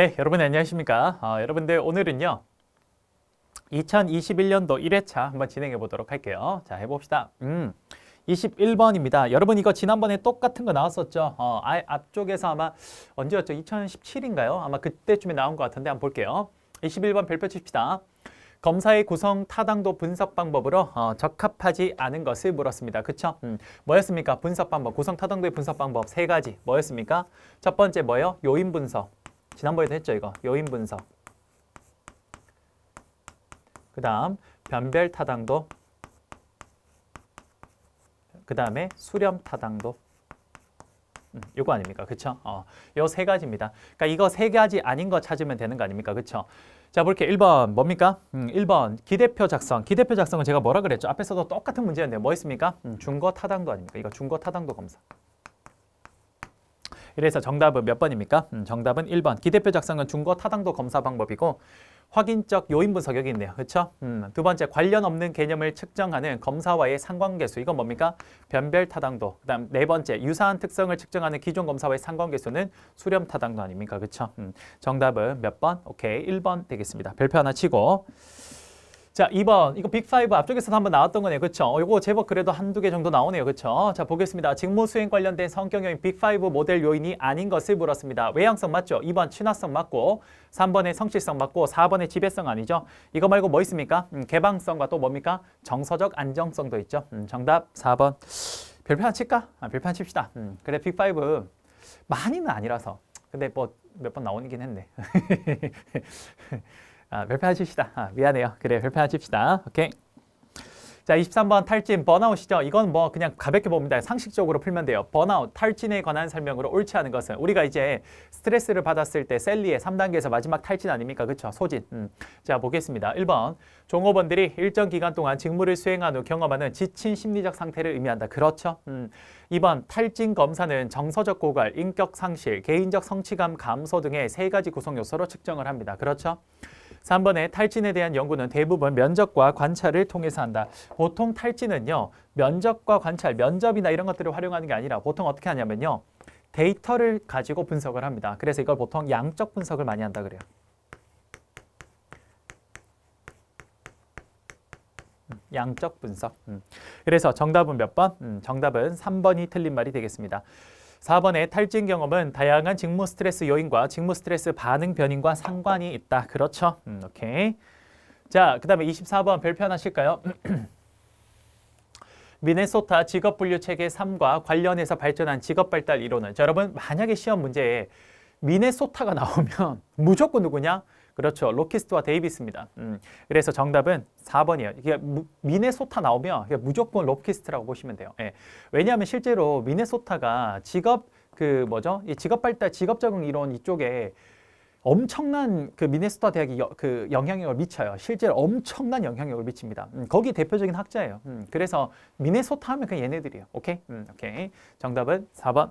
네, 여러분 안녕하십니까? 어, 여러분들 오늘은요. 2021년도 1회차 한번 진행해 보도록 할게요. 자, 해봅시다. 음, 21번입니다. 여러분 이거 지난번에 똑같은 거 나왔었죠? 어, 아, 앞쪽에서 아마 언제였죠? 2017인가요? 아마 그때쯤에 나온 것 같은데 한번 볼게요. 21번 별표 칩시다. 검사의 구성, 타당도 분석 방법으로 어, 적합하지 않은 것을 물었습니다. 그쵸? 음, 뭐였습니까? 분석 방법, 구성, 타당도의 분석 방법 세 가지 뭐였습니까? 첫 번째 뭐예요? 요인 분석. 지난번에도 했죠, 이거. 요인 분석. 그 다음 변별 타당도 그 다음에 수렴 타당도 음, 이거 아닙니까? 그쵸? 어, 요 세 가지입니다. 그러니까 이거 세 가지 아닌 거 찾으면 되는 거 아닙니까? 그쵸? 자, 볼게 1번 뭡니까? 음, 1번 기대표 작성. 기대표 작성은 제가 뭐라 그랬죠? 앞에서도 똑같은 문제였는데 뭐 있습니까? 음, 중거 타당도 아닙니까? 이거 중거 타당도 검사. 이래서 정답은 몇 번입니까? 음, 정답은 1번. 기대표 작성은 중고 타당도 검사 방법이고 확인적 요인분 석역이 있네요. 그렇죠? 음, 두 번째, 관련 없는 개념을 측정하는 검사와의 상관계수. 이건 뭡니까? 변별 타당도. 그 다음 네 번째, 유사한 특성을 측정하는 기존 검사와의 상관계수는 수렴 타당도 아닙니까? 그렇죠? 음, 정답은 몇 번? 오케이, 1번 되겠습니다. 별표 하나 치고. 자, 2번. 이거 빅5 앞쪽에서도 한번 나왔던 거네요. 그렇죠? 이거 어, 제법 그래도 한두 개 정도 나오네요. 그렇죠? 자, 보겠습니다. 직무 수행 관련된 성격 요인 빅5 모델 요인이 아닌 것을 물었습니다. 외향성 맞죠? 2번 친화성 맞고 3번에 성실성 맞고 4번에 지배성 아니죠? 이거 말고 뭐 있습니까? 음, 개방성과 또 뭡니까? 정서적 안정성도 있죠. 음, 정답 4번. 별표 칠까? 아, 별표 칩시다. 음, 그래 빅5 많이는 아니라서. 근데 뭐 몇 번 나오긴 했네. 아, 별표하십시다 아, 미안해요. 그래, 별표하십시다 오케이. 자, 23번 탈진, 번아웃이죠. 이건 뭐 그냥 가볍게 봅니다. 상식적으로 풀면 돼요. 번아웃, 탈진에 관한 설명으로 옳지 않은 것은 우리가 이제 스트레스를 받았을 때 셀리의 3단계에서 마지막 탈진 아닙니까? 그렇죠? 소진. 음. 자, 보겠습니다. 1번, 종업원들이 일정 기간 동안 직무를 수행한 후 경험하는 지친 심리적 상태를 의미한다. 그렇죠? 음. 2번, 탈진 검사는 정서적 고갈, 인격 상실, 개인적 성취감 감소 등의 세 가지 구성 요소로 측정을 합니다. 그렇죠? 3번에 탈진에 대한 연구는 대부분 면접과 관찰을 통해서 한다. 보통 탈진은요. 면접과 관찰, 면접이나 이런 것들을 활용하는 게 아니라 보통 어떻게 하냐면요. 데이터를 가지고 분석을 합니다. 그래서 이걸 보통 양적 분석을 많이 한다 그래요. 음, 양적 분석. 음. 그래서 정답은 몇 번? 음, 정답은 3번이 틀린 말이 되겠습니다. 4번의 탈진 경험은 다양한 직무 스트레스 요인과 직무 스트레스 반응 변인과 상관이 있다. 그렇죠? 음, 오케이. 자, 그 다음에 24번 별표하실까요? 미네소타 직업분류체계 3과 관련해서 발전한 직업발달 이론은 자, 여러분 만약에 시험 문제에 미네소타가 나오면 무조건 누구냐? 그렇죠. 로키스트와 데이비스입니다. 음, 그래서 정답은 4번이에요. 이게 그러니까 미네소타 나오면 그러니까 무조건 로키스트라고 보시면 돼요. 예. 왜냐하면 실제로 미네소타가 직업 그 뭐죠? 이 직업 발달, 직업 적응 이론 이쪽에 엄청난 그 미네소타 대학이 여, 그 영향력을 미쳐요. 실제로 엄청난 영향력을 미칩니다. 음, 거기 대표적인 학자예요. 음, 그래서 미네소타 하면 그냥 얘네들이에요. 오케이? 음, 오케이. 정답은 4번.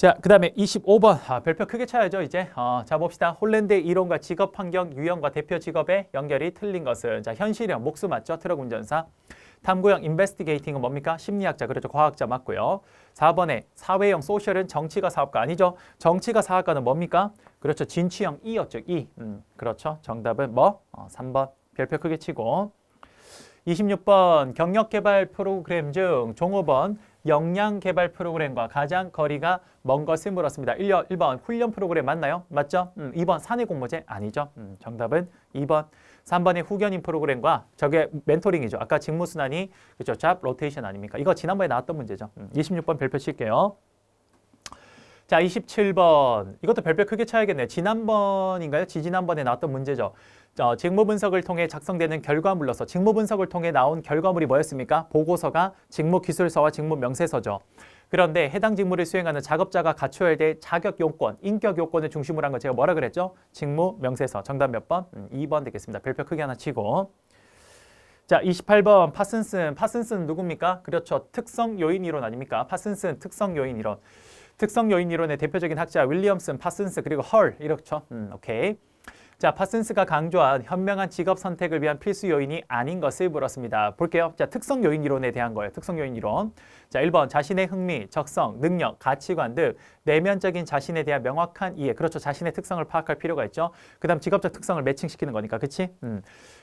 자, 그 다음에 25번. 아, 별표 크게 쳐야죠, 이제. 어, 자, 봅시다. 홀랜드의 이론과 직업 환경, 유형과 대표 직업의 연결이 틀린 것은. 자, 현실형, 목수 맞죠? 트럭 운전사. 탐구형, 인베스티게이팅은 뭡니까? 심리학자, 그렇죠. 과학자 맞고요. 4번에 사회형, 소셜은 정치가 사업가 아니죠. 정치가 사업가는 뭡니까? 그렇죠. 진취형 이였죠 이. 음, 그렇죠. 정답은 뭐? 어, 3번. 별표 크게 치고. 26번 경력개발 프로그램 중 종업원 역량 개발 프로그램과 가장 거리가 먼 것을 물었습니다. 1, 1번 훈련 프로그램 맞나요? 맞죠? 음, 2번 사내 공모제 아니죠. 음, 정답은 2번. 3번의 후견인 프로그램과 저게 멘토링이죠. 아까 직무순환이 그렇죠. 잡 로테이션 아닙니까? 이거 지난번에 나왔던 문제죠. 음, 26번 별표 칠게요. 자, 27번. 이것도 별표 크게 쳐야겠네요. 지난번인가요? 지지난번에 나왔던 문제죠. 자, 직무 분석을 통해 작성되는 결과물로서 직무 분석을 통해 나온 결과물이 뭐였습니까? 보고서가 직무 기술서와 직무 명세서죠. 그런데 해당 직무를 수행하는 작업자가 갖춰야 될 자격 요건, 인격 요건을 중심으로 한 거 제가 뭐라 그랬죠? 직무 명세서. 정답 몇 번? 음, 2번 되겠습니다. 별표 크게 하나 치고. 자, 28번 파슨슨. 파슨슨 누굽니까? 그렇죠. 특성 요인 이론 아닙니까? 파슨슨 특성 요인 이론. 특성 요인 이론의 대표적인 학자 윌리엄슨, 파슨스 그리고 헐 이렇죠. 음, 오케이. 자, 파슨스가 강조한 현명한 직업 선택을 위한 필수 요인이 아닌 것을 물었습니다. 볼게요. 자, 특성 요인 이론에 대한 거예요. 특성 요인 이론. 자, 1번 자신의 흥미, 적성, 능력, 가치관 등 내면적인 자신에 대한 명확한 이해. 그렇죠. 자신의 특성을 파악할 필요가 있죠. 그다음 직업적 특성을 매칭시키는 거니까. 그렇지? 음.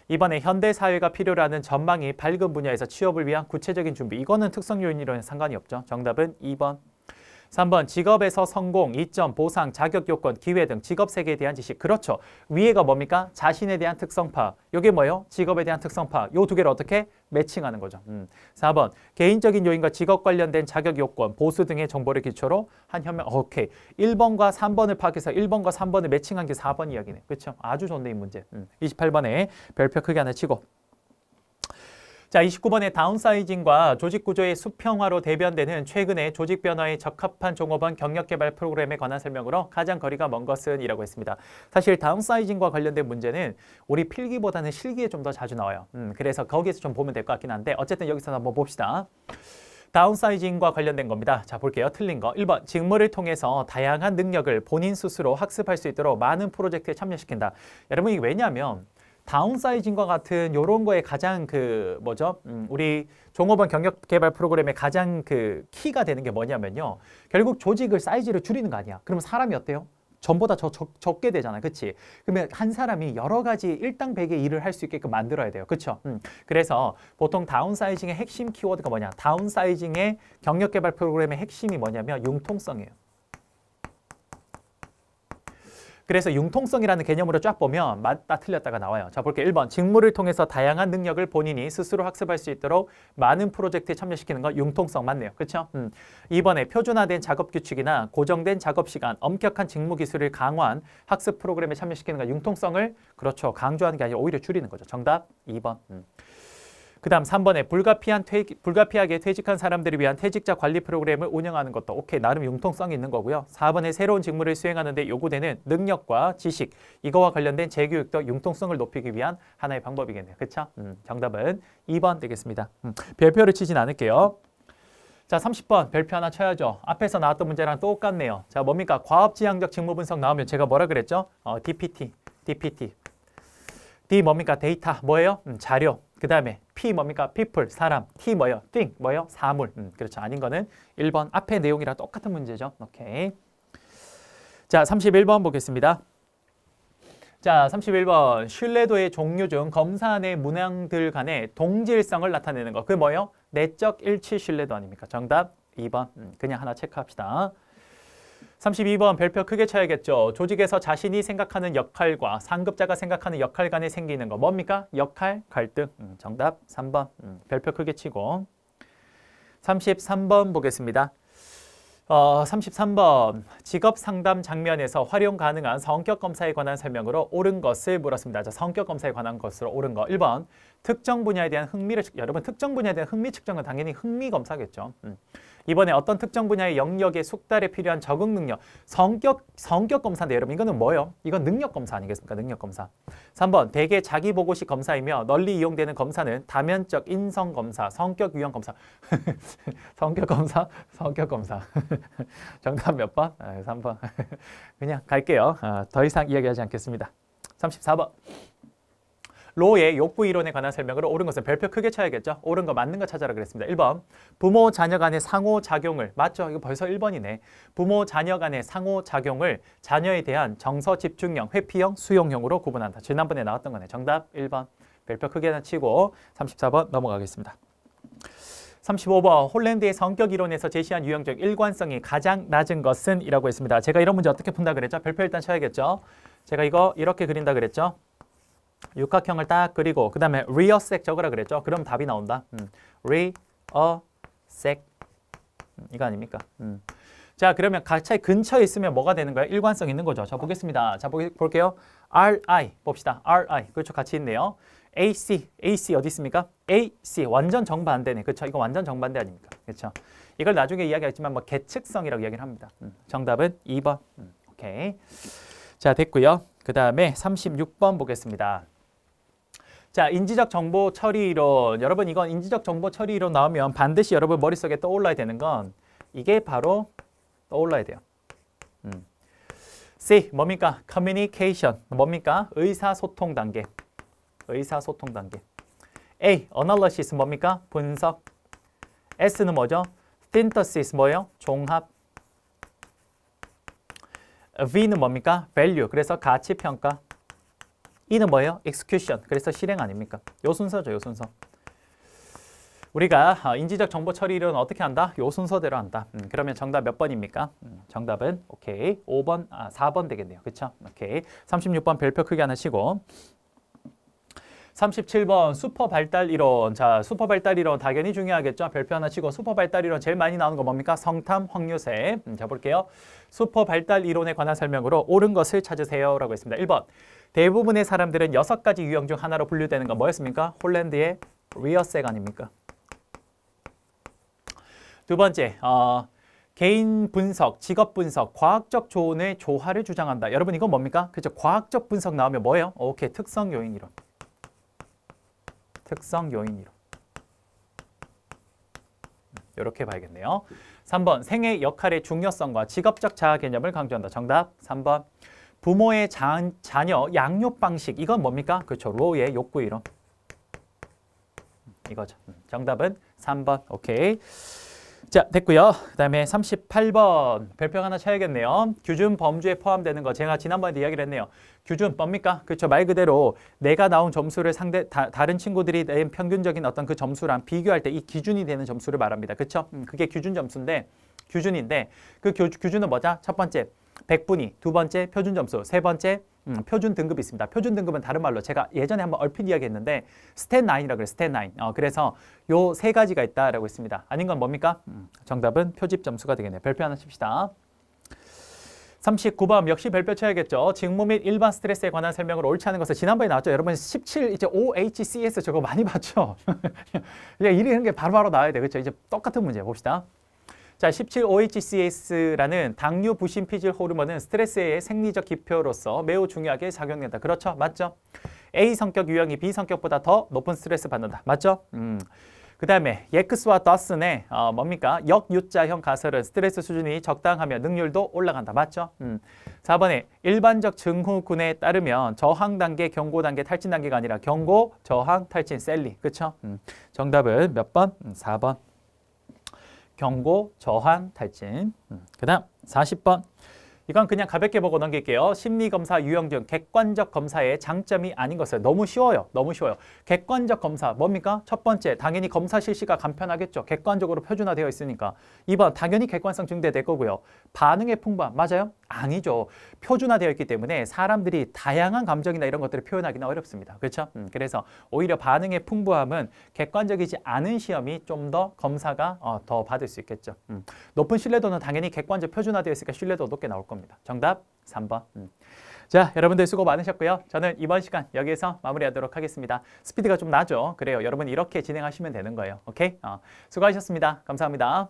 이번에 현대 사회가 필요로 하는 전망이 밝은 분야에서 취업을 위한 구체적인 준비. 이거는 특성 요인 이론에 상관이 없죠. 정답은 2번. 3번 직업에서 성공, 이점, 보상, 자격 요건, 기회 등 직업 세계에 대한 지식. 그렇죠. 위에가 뭡니까? 자신에 대한 특성 파. 이게 뭐예요? 직업에 대한 특성 파. 요 두 개를 어떻게 매칭하는 거죠. 음. 4번 개인적인 요인과 직업 관련된 자격 요건, 보수 등의 정보를 기초로 한 현명. 오케이. 1번과 3번을 파악해서 1번과 3번을 매칭한 게 4번 이야기네. 그렇죠? 아주 좋네 이 문제. 음. 28번에 별표 크게 하나 치고 자, 29번의 다운사이징과 조직구조의 수평화로 대변되는 최근의 조직 변화에 적합한 종업원 경력개발 프로그램에 관한 설명으로 가장 거리가 먼 것은 이라고 했습니다. 사실 다운사이징과 관련된 문제는 우리 필기보다는 실기에 좀 더 자주 나와요. 음, 그래서 거기에서 좀 보면 될 것 같긴 한데 어쨌든 여기서 한번 봅시다. 다운사이징과 관련된 겁니다. 자, 볼게요. 틀린 거. 1번, 직무를 통해서 다양한 능력을 본인 스스로 학습할 수 있도록 많은 프로젝트에 참여시킨다. 여러분, 이게 왜냐면 하 다운사이징과 같은 이런 거에 가장 그 뭐죠? 음, 우리 종업원 경력 개발 프로그램의 가장 그 키가 되는 게 뭐냐면요. 결국 조직을 사이즈를 줄이는 거 아니야. 그러면 사람이 어때요? 전보다 저, 적, 적게 되잖아. 그치? 그러면 한 사람이 여러 가지 일당백의 일을 할 수 있게끔 만들어야 돼요. 그쵸? 음. 그래서 보통 다운사이징의 핵심 키워드가 뭐냐? 다운사이징의 경력 개발 프로그램의 핵심이 뭐냐면 융통성이에요. 그래서 융통성이라는 개념으로 쫙 보면 맞다 틀렸다가 나와요. 자 볼게요. 1번 직무를 통해서 다양한 능력을 본인이 스스로 학습할 수 있도록 많은 프로젝트에 참여시키는 건 융통성 맞네요. 그렇죠? 음. 2번에 표준화된 작업 규칙이나 고정된 작업 시간, 엄격한 직무 기술을 강화한 학습 프로그램에 참여시키는 건 융통성을 그렇죠. 강조하는 게 아니라 오히려 줄이는 거죠. 정답 2번. 음. 그 다음 3번에 불가피한 퇴직, 불가피하게 퇴직한 사람들을 위한 퇴직자 관리 프로그램을 운영하는 것도 오케이 나름 융통성이 있는 거고요. 4번에 새로운 직무를 수행하는 데 요구되는 능력과 지식 이거와 관련된 재교육도 융통성을 높이기 위한 하나의 방법이겠네요. 그쵸 음, 정답은 2번 되겠습니다. 음, 별표를 치진 않을게요. 자, 30번 별표 하나 쳐야죠. 앞에서 나왔던 문제랑 똑같네요. 자, 뭡니까? 과업지향적 직무 분석 나오면 제가 뭐라 그랬죠? 어, DPT, DPT. D 뭡니까? 데이터, 뭐예요? 음, 자료. 그 다음에 P 뭡니까? people, 사람. T 뭐예요? thing, 뭐예요? 사물. 음, 그렇죠. 아닌 거는 1번 앞에 내용이랑 똑같은 문제죠. 오케이. 자, 31번 보겠습니다. 자, 31번. 신뢰도의 종류 중 검사 내 문항들 간의 동질성을 나타내는 거. 그게 뭐예요? 내적 일치 신뢰도 아닙니까? 정답 2번. 음, 그냥 하나 체크합시다. 32번 별표 크게 쳐야겠죠. 조직에서 자신이 생각하는 역할과 상급자가 생각하는 역할 간에 생기는 거 뭡니까? 역할 갈등. 음, 정답 3번 음, 별표 크게 치고 33번 보겠습니다. 어, 33번 직업 상담 장면에서 활용 가능한 성격 검사에 관한 설명으로 옳은 것을 물었습니다. 자, 성격 검사에 관한 것으로 옳은 거 1번 특정 분야에 대한 흥미를 여러분 특정 분야에 대한 흥미 측정은 당연히 흥미 검사겠죠. 음. 이번에 어떤 특정 분야의 영역의 숙달에 필요한 적응 능력, 성격 성격 검사인데 여러분 이거는 뭐예요? 이건 능력 검사 아니겠습니까? 능력 검사. 3번 대개 자기 보고식 검사이며 널리 이용되는 검사는 다면적 인성 검사, 성격 유형 검사, 성격 검사, 성격 검사. 정답 몇 번? 아, 3번. 그냥 갈게요. 아, 더 이상 이야기하지 않겠습니다. 34번. 로의 욕구 이론에 관한 설명으로 옳은 것은 별표 크게 쳐야겠죠. 옳은 거 맞는 거 찾아라 그랬습니다. 1번 부모 자녀 간의 상호작용을 맞죠? 이거 벌써 1번이네. 부모 자녀 간의 상호작용을 자녀에 대한 정서 집중형, 회피형, 수용형으로 구분한다. 지난번에 나왔던 거네. 정답 1번. 별표 크게 치고 34번 넘어가겠습니다. 35번 홀랜드의 성격 이론에서 제시한 유형적 일관성이 가장 낮은 것은 이라고 했습니다. 제가 이런 문제 어떻게 푼다 그랬죠? 별표 일단 쳐야겠죠. 제가 이거 이렇게 그린다 그랬죠. 육각형을 딱 그리고 그 다음에 리어색 적으라 그랬죠. 그럼 답이 나온다. 음. 리어색 음, 이거 아닙니까? 음. 자 그러면 가차에 근처에 있으면 뭐가 되는 거예요? 일관성 있는 거죠. 자 보겠습니다. 자 보, 볼게요. RI 봅시다. RI 그렇죠. 같이 있네요. AC AC 어디 있습니까? AC 완전 정반대네. 그렇죠. 이거 완전 정반대 아닙니까? 그렇죠. 이걸 나중에 이야기하지만 뭐 계측성이라고 이야기를 합니다. 음. 정답은 2번. 음. 오케이. 자, 됐고요. 그 다음에 36번 보겠습니다. 자, 인지적 정보 처리 이론. 여러분 이건 인지적 정보 처리 이론 나오면 반드시 여러분 머릿속에 떠올라야 되는 건 이게 바로 떠올라야 돼요. 음. C, 뭡니까? 커뮤니케이션. 뭡니까? 의사소통 단계. 의사소통 단계. A, 어널러시스 뭡니까? 분석. S는 뭐죠? 신터시스 뭐예요? 종합. V는 뭡니까? value. 그래서 가치 평가. E는 뭐예요? execution. 그래서 실행 아닙니까? 요 순서죠, 요 순서. 우리가 어, 인지적 정보 처리는 어떻게 한다? 요 순서대로 한다. 음, 그러면 정답 몇 번입니까? 음, 정답은 오케이. 5번, 아, 4번 되겠네요. 그렇죠? 오케이. 36번 별표 크게 하나 시고 37번 슈퍼 발달 이론. 자, 슈퍼 발달 이론 당연히 중요하겠죠. 별표 하나 치고 슈퍼 발달 이론 제일 많이 나오는 거 뭡니까? 성탐 확률세. 음, 자, 볼게요. 슈퍼 발달 이론에 관한 설명으로 옳은 것을 찾으세요. 라고 했습니다. 1번. 대부분의 사람들은 여섯 가지 유형 중 하나로 분류되는 건 뭐였습니까? 홀랜드의 리어색 아닙니까? 두 번째, 어, 개인 분석, 직업 분석, 과학적 조언의 조화를 주장한다. 여러분 이건 뭡니까? 그렇죠. 과학적 분석 나오면 뭐예요? 오케이, 특성 요인 이론. 특성 요인이로. 이렇게 봐야겠네요. 3번 생애 역할의 중요성과 직업적 자아 개념을 강조한다. 정답 3번 부모의 자, 자녀 양육 방식 이건 뭡니까? 그렇죠. 로의 욕구 이론. 이거죠. 음, 정답은 3번. 오케이. 자, 됐고요. 그 다음에 38번 별표 하나 쳐야겠네요. 규준 범주에 포함되는 거 제가 지난번에도 이야기를 했네요. 규준 뭡니까? 그렇죠. 말 그대로 내가 나온 점수를 상대 다, 른 친구들이 낸 평균적인 어떤 그 점수랑 비교할 때 이 기준이 되는 점수를 말합니다. 그렇죠? 음, 그게 규준 점수인데 규준인데 그 교, 규준은 뭐죠? 첫 번째 1 0 0분위두 번째 표준 점수, 세 번째 음, 표준 등급이 있습니다. 표준 등급은 다른 말로 제가 예전에 한번 얼핏 이야기했는데 스탯 9이라고 그래요. 스탯 9. 어, 그래서 요 세 가지가 있다라고 했습니다 아닌 건 뭡니까? 음, 정답은 표집 점수가 되겠네요. 별표 하나 칩시다. 39번 역시 별표 쳐야겠죠. 직무 및 일반 스트레스에 관한 설명으로 옳지 않은 것은 지난번에 나왔죠. 여러분 17 이제 OHCS 저거 많이 봤죠. 이제 이런 게 바로바로 나와야 돼. 그렇죠? 이제 똑같은 문제 봅시다. 자, 17-OHCS라는 당뇨 부신 피질 호르몬은 스트레스에 의해 생리적 기표로서 매우 중요하게 작용된다. 그렇죠? 맞죠? A 성격 유형이 B 성격보다 더 높은 스트레스 받는다. 맞죠? 음. 그 다음에 예크스와 더슨의 어, 뭡니까? 역유자형 가설은 스트레스 수준이 적당하며 능률도 올라간다. 맞죠? 음. 4번에 일반적 증후군에 따르면 저항 단계, 경고 단계, 탈진 단계가 아니라 경고, 저항, 탈진, 셀리. 그쵸? 그렇죠? 음. 정답은 몇 번? 음, 4번. 경고, 저항, 탈진. 음, 그 다음 40번. 이건 그냥 가볍게 보고 넘길게요. 심리검사 유형 중 객관적 검사의 장점이 아닌 것을 너무 쉬워요. 너무 쉬워요. 객관적 검사 뭡니까? 첫 번째, 당연히 검사 실시가 간편하겠죠. 객관적으로 표준화되어 있으니까. 이번 당연히 객관성 증대될 거고요. 반응의 풍부함, 맞아요? 아니죠. 표준화되어 있기 때문에 사람들이 다양한 감정이나 이런 것들을 표현하기는 어렵습니다. 그렇죠? 음, 그래서 오히려 반응의 풍부함은 객관적이지 않은 시험이 좀 더 검사가 어, 더 받을 수 있겠죠. 음. 높은 신뢰도는 당연히 객관적 표준화되어 있으니까 신뢰도 높게 나올 겁니다. 정답 3번. 음. 자, 여러분들 수고 많으셨고요. 저는 이번 시간 여기에서 마무리하도록 하겠습니다. 스피드가 좀 나죠? 그래요. 여러분 이렇게 진행하시면 되는 거예요. 오케이? 어, 수고하셨습니다. 감사합니다.